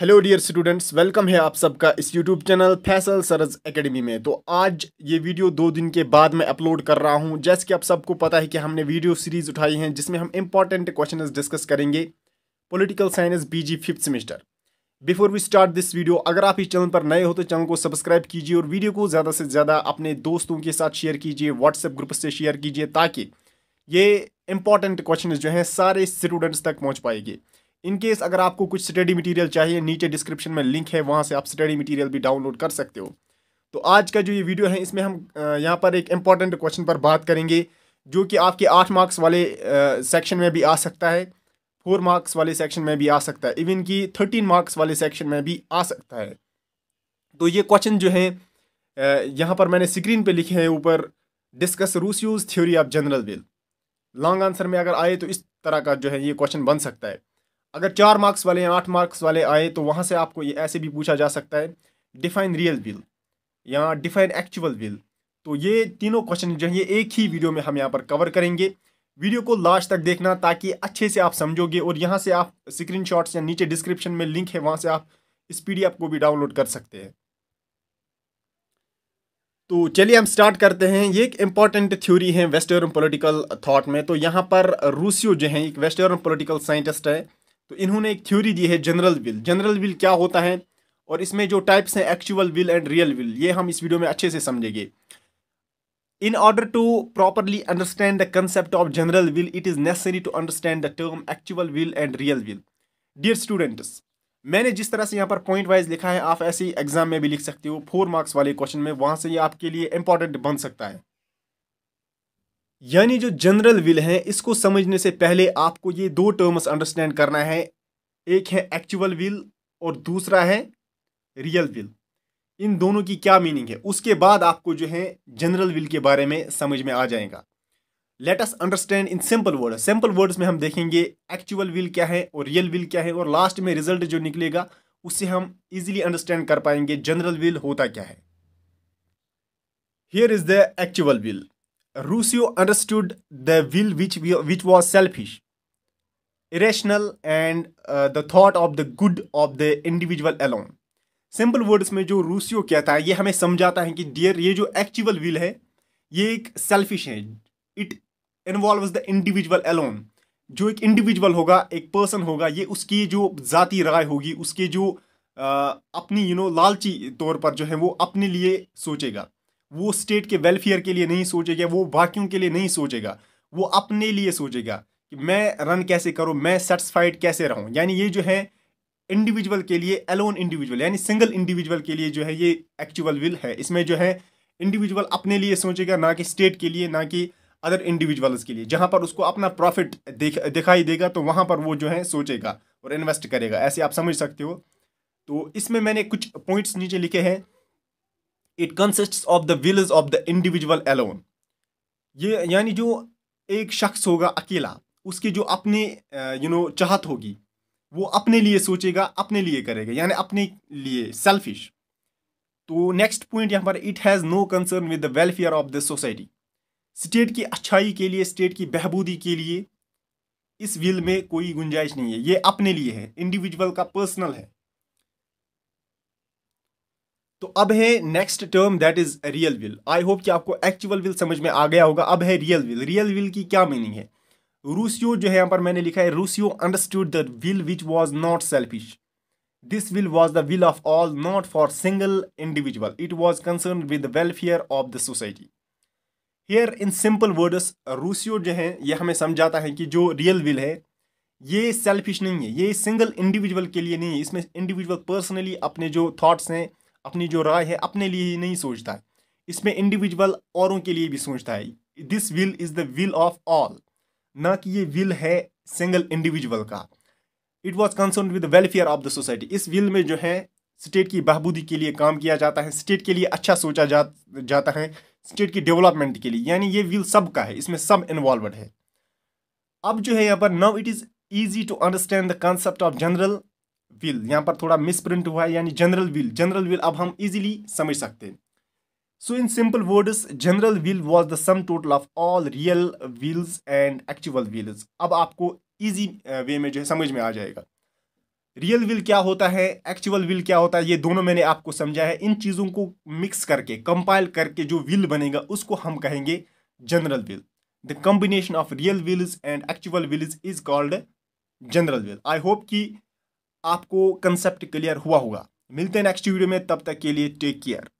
Hello dear students welcome है आप सबका इस यूट्यूब चैनल फैसल सरज एकेडमी में तो आज ये वीडियो दो दिन के बाद मैं अपलोड कर रहा हूँ जैसे कि आप सबको पता है कि हमने वीडियो सीरीज उठाई है जिसमें हम इंपॉर्टेंट क्वेश्चन डिस्कस करेंगे political science BG fifth semester before we start this video अगर आप इस चैनल पर नए हो तो चैनल को सब्सक्राइब कीजिए और वीडियो को ज़्यादा से ज़्यादा अपने दोस्तों के साथ शेयर कीजिए व्हाट्सएप ग्रुप से शेयर कीजिए ताकि ये इंपॉर्टेंट क्वेश्चन जो हैं सारे स्टूडेंट्स तक पहुँच पाएगी इन केस अगर आपको कुछ स्टडी मटेरियल चाहिए नीचे डिस्क्रिप्शन में लिंक है वहाँ से आप स्टडी मटेरियल भी डाउनलोड कर सकते हो तो आज का जो ये वीडियो है इसमें हम यहाँ पर एक इम्पॉर्टेंट क्वेश्चन पर बात करेंगे जो कि आपके आठ मार्क्स वाले सेक्शन में भी आ सकता है फोर मार्क्स वाले सेक्शन में भी आ सकता है इवन कि थर्टीन मार्क्स वाले सेक्शन में भी आ सकता है तो ये क्वेश्चन जो है यहाँ पर मैंने स्क्रीन पर लिखे हैं ऊपर discuss Rousseau's theory of general will long answer में अगर आए तो इस तरह का जो है ये क्वेश्चन बन सकता है अगर चार मार्क्स वाले या आठ मार्क्स वाले आए तो वहाँ से आपको ये ऐसे भी पूछा जा सकता है डिफाइन रियल बिल या डिफाइन एक्चुअल बिल तो ये तीनों क्वेश्चन जो है ये एक ही वीडियो में हम यहाँ पर कवर करेंगे वीडियो को लास्ट तक देखना ताकि अच्छे से आप समझोगे और यहाँ से आप स्क्रीन या नीचे डिस्क्रिप्शन में लिंक है वहाँ से आप इस पी को भी डाउनलोड कर सकते हैं तो चलिए हम स्टार्ट करते हैं ये एक इम्पॉर्टेंट थ्योरी है वेस्टर्न पॉलिटिकल थॉट में तो यहाँ पर रूसियो जो है एक वेस्टर्न पॉलिटिकल साइंटिस्ट है तो इन्होंने एक थ्योरी दी है जनरल विल जनरल विल क्या होता है और इसमें जो टाइप्स हैं actual will and real will ये हम इस वीडियो में अच्छे से समझेंगे in order to properly understand the concept of general will it is necessary to understand the term actual will and real will dear students मैंने जिस तरह से यहाँ पर पॉइंट वाइज लिखा है आप ऐसे ही एग्जाम में भी लिख सकते हो फोर मार्क्स वाले क्वेश्चन में वहाँ से ये आपके लिए इंपॉर्टेंट बन सकता है यानी जो जनरल विल है इसको समझने से पहले आपको ये दो टर्म्स अंडरस्टैंड करना है एक है एक्चुअल विल और दूसरा है रियल विल इन दोनों की क्या मीनिंग है उसके बाद आपको जो है जनरल विल के बारे में समझ में आ जाएगा let us understand in simple word simple words में हम देखेंगे एक्चुअल विल क्या है और रियल विल क्या है और लास्ट में रिजल्ट जो निकलेगा उससे हम इजीली अंडरस्टैंड कर पाएंगे जनरल विल होता क्या है here is the actual will Rousseau understood the will which, we, which was selfish, irrational, and uh, the thought of the good of the individual alone. Simple words में जो रूसियो कहता है ये हमें समझाता है कि डियर ये जो एक्चुअल विल है ये एक सेल्फिश है it involve the individual alone जो एक इंडिविजुअल होगा एक पर्सन होगा ये उसकी जो जाति राय होगी उसके जो आ, uh, अपनी यू you नो know, लालची तौर पर जो है वो अपने लिए सोचेगा वो स्टेट के वेलफेयर के लिए नहीं सोचेगा वो बाकियों के लिए नहीं सोचेगा वो अपने लिए सोचेगा कि मैं रन कैसे करूँ मैं सेटिस्फाइड कैसे रहूँ यानी ये जो है इंडिविजुअल के लिए अलोन इंडिविजुअल यानी सिंगल इंडिविजुअल के लिए जो है ये एक्चुअल विल है इसमें जो है इंडिविजुअल अपने लिए सोचेगा ना कि स्टेट के लिए ना कि अदर इंडिविजुअल्स के लिए जहाँ पर उसको अपना प्रॉफिट देख दिखाई देगा तो वहाँ पर वो जो है सोचेगा और इन्वेस्ट करेगा ऐसे आप समझ सकते हो तो इसमें मैंने कुछ पॉइंट्स नीचे लिखे हैं it consist of the wills of the individual alone ये यानी जो एक शख्स होगा अकेला उसकी जो अपने यू नो चाहत होगी वो अपने लिए सोचेगा अपने लिए करेगा यानी अपने लिए सेल्फिश तो नेक्स्ट पॉइंट यहाँ पर it has no concern with the welfare of the society state की अच्छाई के लिए स्टेट की बहबूदी के लिए इस विल में कोई गुंजाइश नहीं है ये अपने लिए है इंडिविजुअल का पर्सनल है तो अब है next term that is real will I hope कि आपको एक्चुअल विल समझ में आ गया होगा अब है रियल विल रियल विल की क्या मीनिंग है रूसियो जो है यहाँ पर मैंने लिखा है Rousseau understood the will which was not selfish this will was the will of all not for single individual it was concern with the welfare of the society here in simple words Rousseau जो है यह हमें समझाता है कि जो real will है ये सेल्फिश नहीं है ये सिंगल इंडिविजुअल के लिए नहीं है इसमें इंडिविजुअल पर्सनली अपने जो थाट्स हैं अपनी जो राय है अपने लिए ही नहीं सोचता है इसमें इंडिविजुअल औरों के लिए भी सोचता है this will is the will of all no कि ये विल है सिंगल इंडिविजुअल का it was concern with welfare of the society इस विल में जो है स्टेट की बहबूदी के लिए काम किया जाता है स्टेट के लिए अच्छा सोचा जा, जाता है स्टेट की डेवलपमेंट के लिए यानी ये विल सब का है इसमें सब इन्वॉल्व है अब जो है यहाँ पर now it is easy to understand the concept of general will यहाँ पर थोड़ा मिसप्रिंट हुआ है यानी जनरल विल जनरल विल अब हम इजीली समझ सकते हैं so in simple words general will was the sum total of all real wills and actual wills अब आपको इजी वे में जो है समझ में आ जाएगा रियल विल क्या होता है एक्चुअल विल क्या होता है ये दोनों मैंने आपको समझा है इन चीज़ों को मिक्स करके कंपाइल करके जो विल बनेगा उसको हम कहेंगे general will the combination of real wills and actual wills is called general will I hope कि आपको कंसेप्ट क्लियर हुआ होगा मिलते हैं नेक्स्ट वीडियो में तब तक के लिए टेक केयर